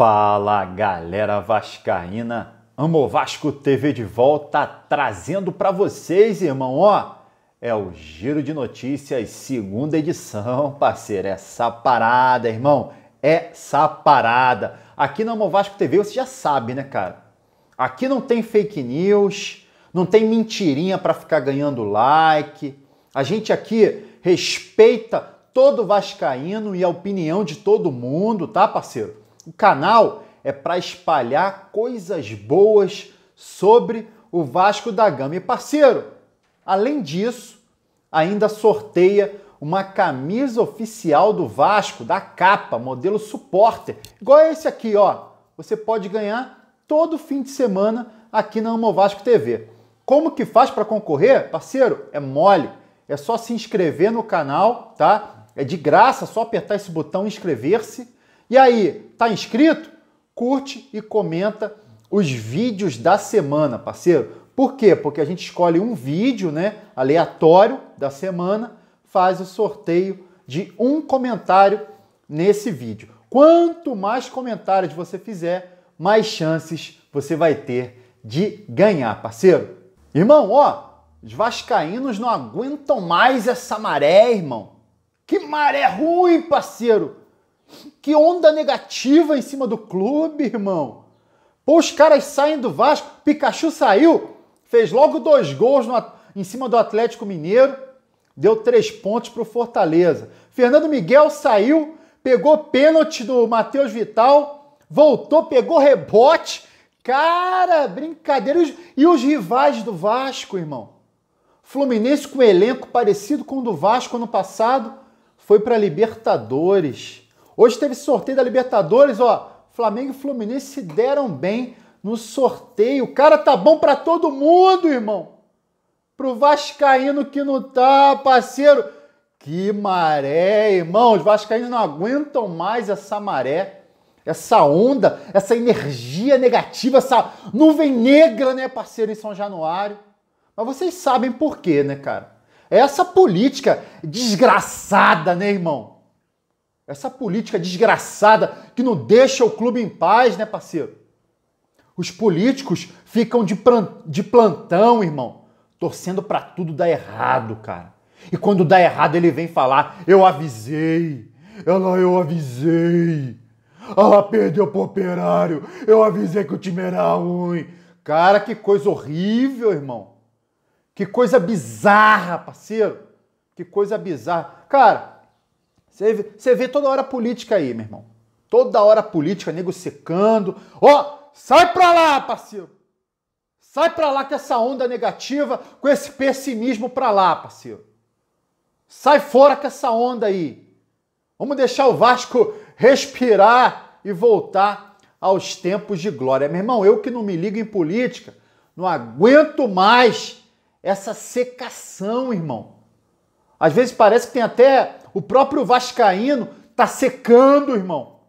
Fala galera vascaína, Amo Vasco TV de volta trazendo para vocês, irmão, ó, é o Giro de Notícias, segunda edição, parceiro, é essa parada, irmão, é essa parada. Aqui no Amo Vasco TV você já sabe, né, cara? Aqui não tem fake news, não tem mentirinha para ficar ganhando like. A gente aqui respeita todo vascaíno e a opinião de todo mundo, tá, parceiro? o canal é para espalhar coisas boas sobre o Vasco da Gama. E parceiro, além disso, ainda sorteia uma camisa oficial do Vasco, da capa, modelo supporter, igual esse aqui, ó. Você pode ganhar todo fim de semana aqui na Amo Vasco TV. Como que faz para concorrer? Parceiro, é mole. É só se inscrever no canal, tá? É de graça, só apertar esse botão inscrever-se e aí, tá inscrito? Curte e comenta os vídeos da semana, parceiro. Por quê? Porque a gente escolhe um vídeo, né, aleatório da semana, faz o sorteio de um comentário nesse vídeo. Quanto mais comentários você fizer, mais chances você vai ter de ganhar, parceiro. Irmão, ó, os vascaínos não aguentam mais essa maré, irmão. Que maré ruim, parceiro! Que onda negativa em cima do clube, irmão. Pô, os caras saem do Vasco. Pikachu saiu, fez logo dois gols no, em cima do Atlético Mineiro, deu três pontos pro Fortaleza. Fernando Miguel saiu, pegou pênalti do Matheus Vital, voltou, pegou rebote. Cara, brincadeira. E os rivais do Vasco, irmão? Fluminense com elenco parecido com o do Vasco ano passado foi para Libertadores. Hoje teve sorteio da Libertadores, ó. Flamengo e Fluminense se deram bem no sorteio. O cara tá bom para todo mundo, irmão. Pro Vascaíno que não tá, parceiro. Que maré, irmão. Os Vascaínos não aguentam mais essa maré essa onda, essa energia negativa, essa nuvem negra, né, parceiro, em São Januário. Mas vocês sabem por quê, né, cara? É essa política desgraçada, né, irmão? Essa política desgraçada que não deixa o clube em paz, né, parceiro? Os políticos ficam de, de plantão, irmão, torcendo para tudo dar errado, cara. E quando dá errado, ele vem falar: eu avisei, ela eu avisei. Ela ah, perdeu pro operário, eu avisei que o time era ruim. Cara, que coisa horrível, irmão. Que coisa bizarra, parceiro. Que coisa bizarra. Cara, você vê, você vê toda hora política aí, meu irmão. Toda hora política, nego secando. Ó, oh, sai pra lá, parceiro! Sai pra lá com essa onda negativa, com esse pessimismo pra lá, parceiro. Sai fora com essa onda aí. Vamos deixar o Vasco respirar e voltar aos tempos de glória. Meu irmão, eu que não me ligo em política, não aguento mais essa secação, irmão. Às vezes parece que tem até o próprio Vascaíno tá secando, irmão.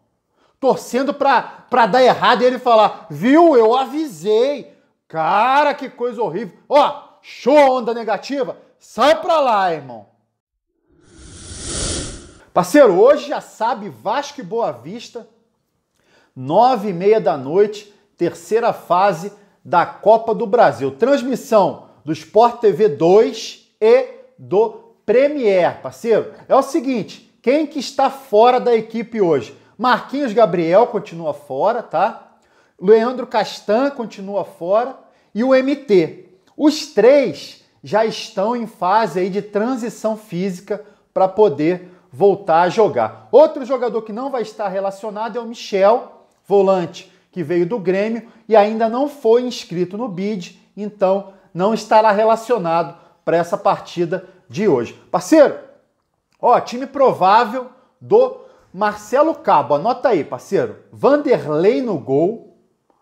Torcendo para dar errado e ele falar: viu, eu avisei. Cara, que coisa horrível. Ó, show onda negativa. Sai pra lá, irmão. Parceiro, hoje já sabe Vasco e Boa Vista, nove e meia da noite, terceira fase da Copa do Brasil. Transmissão do Sport TV 2 e do Premier, parceiro. É o seguinte, quem que está fora da equipe hoje? Marquinhos Gabriel continua fora, tá? Leandro Castan continua fora e o MT. Os três já estão em fase aí de transição física para poder voltar a jogar. Outro jogador que não vai estar relacionado é o Michel, volante que veio do Grêmio e ainda não foi inscrito no BID, então não estará relacionado para essa partida de hoje. Parceiro, ó, time provável do Marcelo Cabo. Anota aí, parceiro. Vanderlei no gol,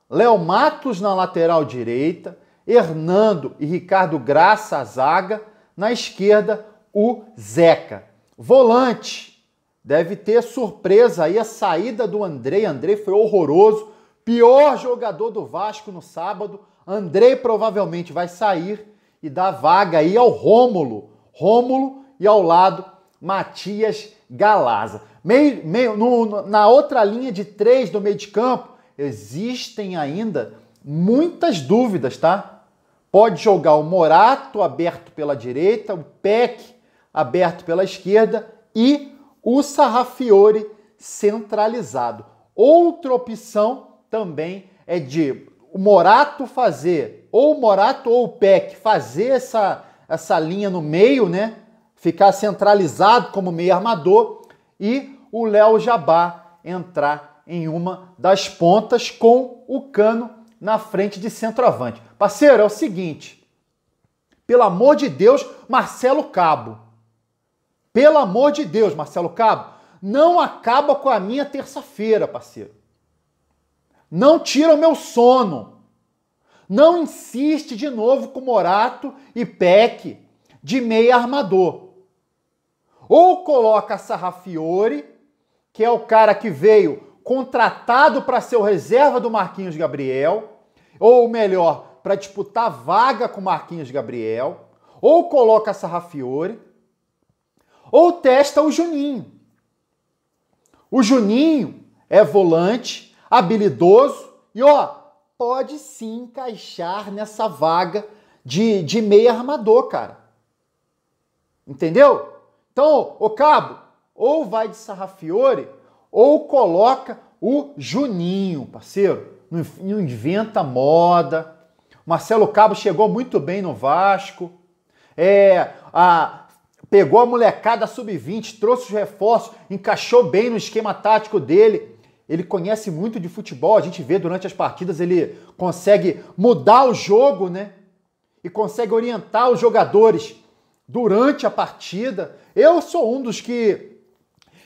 Léo Matos na lateral direita, Hernando e Ricardo Graça a zaga, na esquerda o Zeca. Volante, deve ter surpresa aí a saída do Andrei. Andrei foi horroroso, pior jogador do Vasco no sábado. Andrei provavelmente vai sair e dar vaga aí ao Rômulo Rômulo e ao lado Matias Galaza. Meio, meio, no, na outra linha de três do meio de campo, existem ainda muitas dúvidas, tá? Pode jogar o Morato aberto pela direita, o Peck aberto pela esquerda e o Sarrafiore centralizado. Outra opção também é de o Morato fazer, ou o Morato ou o Peck fazer essa essa linha no meio, né? Ficar centralizado como meio armador e o Léo Jabá entrar em uma das pontas com o Cano na frente de centroavante. Parceiro, é o seguinte, pelo amor de Deus, Marcelo Cabo. Pelo amor de Deus, Marcelo Cabo, não acaba com a minha terça-feira, parceiro. Não tira o meu sono. Não insiste de novo com Morato e Peck de meia armador. Ou coloca Sarrafiore, que é o cara que veio contratado para ser o reserva do Marquinhos Gabriel, ou melhor, para disputar vaga com Marquinhos Gabriel, ou coloca Sarrafiore, ou testa o Juninho. O Juninho é volante, habilidoso e ó, pode se encaixar nessa vaga de, de meia armador, cara. Entendeu? Então, o cabo, ou vai de Sarrafiore, ou coloca o Juninho, parceiro. Não, não inventa moda. Marcelo Cabo chegou muito bem no Vasco. É, a, pegou a molecada sub-20, trouxe os reforços, encaixou bem no esquema tático dele ele conhece muito de futebol, a gente vê durante as partidas, ele consegue mudar o jogo, né? E consegue orientar os jogadores durante a partida. Eu sou um dos que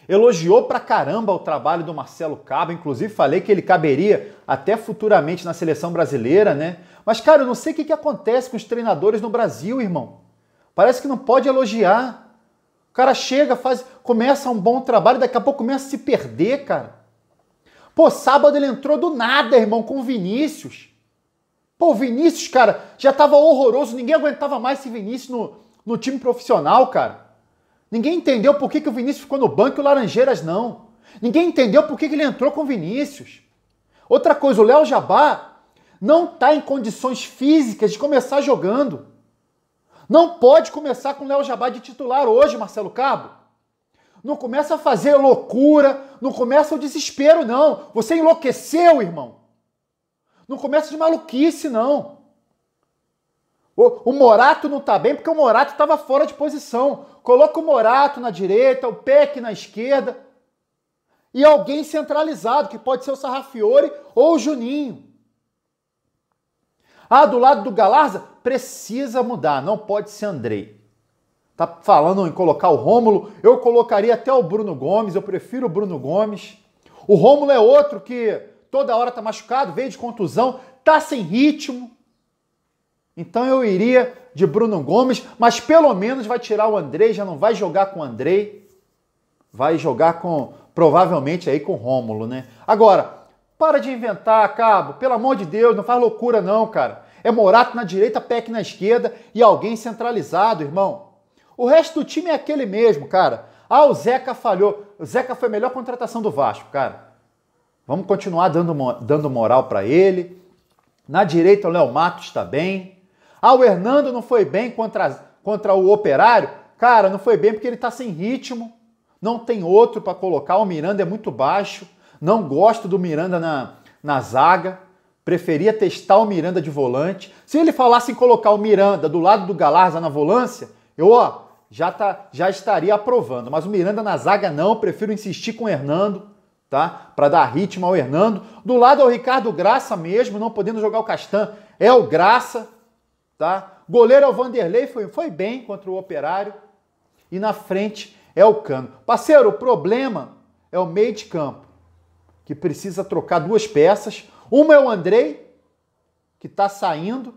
elogiou pra caramba o trabalho do Marcelo Cabo, inclusive falei que ele caberia até futuramente na seleção brasileira, né? Mas, cara, eu não sei o que, acontece com os treinadores no Brasil, irmão. Parece que não pode elogiar. O cara chega, faz, começa um bom trabalho, daqui a pouco começa a se perder, cara. Pô, sábado ele entrou do nada, irmão, com o Vinícius. Pô, o Vinícius, cara, já tava horroroso, ninguém aguentava mais esse Vinícius no, no time profissional, cara. Ninguém entendeu por que, que o Vinícius ficou no banco e o Laranjeiras não. Ninguém entendeu por que, que ele entrou com o Vinícius. Outra coisa, o Léo Jabá não tá em condições físicas de começar jogando. Não pode começar com o Léo Jabá de titular hoje, Marcelo Cabo. Não começa a fazer loucura, não começa o desespero, não. Você enlouqueceu, irmão. Não começa de maluquice, não. O, o Morato não está bem porque o Morato estava fora de posição. Coloca o Morato na direita, o Peck na esquerda. E alguém centralizado, que pode ser o Sarrafiore ou o Juninho. Ah, do lado do Galarza, precisa mudar, não pode ser Andrei. Tá falando em colocar o Rômulo. Eu colocaria até o Bruno Gomes, eu prefiro o Bruno Gomes. O Rômulo é outro que toda hora tá machucado, veio de contusão, tá sem ritmo. Então eu iria de Bruno Gomes, mas pelo menos vai tirar o Andrei, já não vai jogar com o Andrei. Vai jogar com provavelmente aí com o Rômulo, né? Agora, para de inventar, cabo. Pelo amor de Deus, não faz loucura não, cara. É Morato na direita, Peck na esquerda e alguém centralizado, irmão. O resto do time é aquele mesmo, cara. Ah, o Zeca falhou. O Zeca foi a melhor contratação do Vasco, cara. Vamos continuar dando, dando moral para ele. Na direita, o Léo Matos está bem. Ah, o Hernando não foi bem contra, contra o Operário? Cara, não foi bem porque ele está sem ritmo. Não tem outro para colocar. O Miranda é muito baixo. Não gosto do Miranda na, na zaga. Preferia testar o Miranda de volante. Se ele falasse em colocar o Miranda do lado do Galarza na volância, eu, ó, já, tá, já estaria aprovando. Mas o Miranda na zaga não, prefiro insistir com o Hernando, tá? Para dar ritmo ao Hernando. Do lado é o Ricardo Graça mesmo, não podendo jogar o Castan, é o Graça, tá? Goleiro é o Vanderlei, foi, foi bem contra o Operário. E na frente é o Cano. Parceiro, o problema é o meio de campo, que precisa trocar duas peças. Uma é o Andrei, que tá saindo,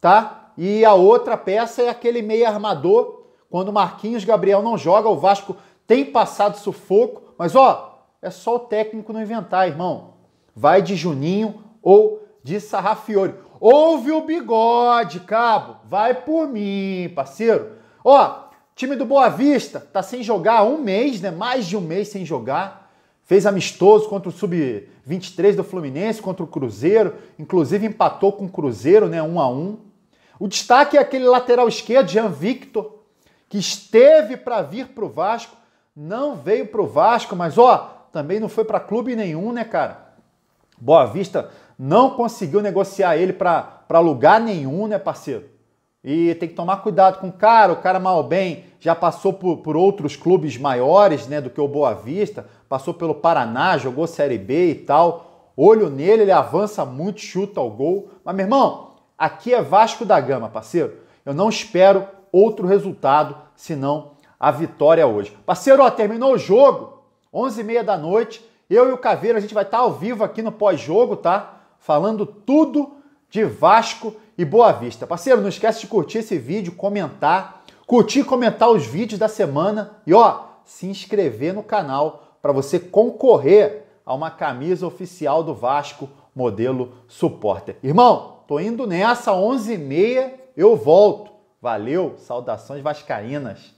tá? E a outra peça é aquele meio armador quando Marquinhos Gabriel não joga, o Vasco tem passado sufoco, mas ó, é só o técnico não inventar, irmão. Vai de Juninho ou de Sarrafiore. Ouve o bigode, cabo. Vai por mim, parceiro. Ó, time do Boa Vista tá sem jogar há um mês, né? Mais de um mês sem jogar. Fez amistoso contra o Sub-23 do Fluminense, contra o Cruzeiro. Inclusive empatou com o Cruzeiro, né? Um a um. O destaque é aquele lateral esquerdo, Jean Victor, que esteve para vir para o Vasco, não veio para o Vasco, mas ó, também não foi para clube nenhum, né, cara? Boa Vista não conseguiu negociar ele para lugar nenhum, né, parceiro? E tem que tomar cuidado com o cara, o cara mal bem já passou por, por outros clubes maiores, né, do que o Boa Vista, passou pelo Paraná, jogou Série B e tal. Olho nele, ele avança muito, chuta o gol. Mas, meu irmão, aqui é Vasco da Gama, parceiro. Eu não espero outro resultado senão a vitória hoje. Parceiro, ó, terminou o jogo, 11h30 da noite. Eu e o Caveira, a gente vai estar ao vivo aqui no pós-jogo, tá? Falando tudo de Vasco e Boa Vista. Parceiro, não esquece de curtir esse vídeo, comentar, curtir e comentar os vídeos da semana e ó, se inscrever no canal para você concorrer a uma camisa oficial do Vasco modelo Supporter. Irmão, tô indo nessa 11h30, eu volto. Valeu, saudações vascaínas!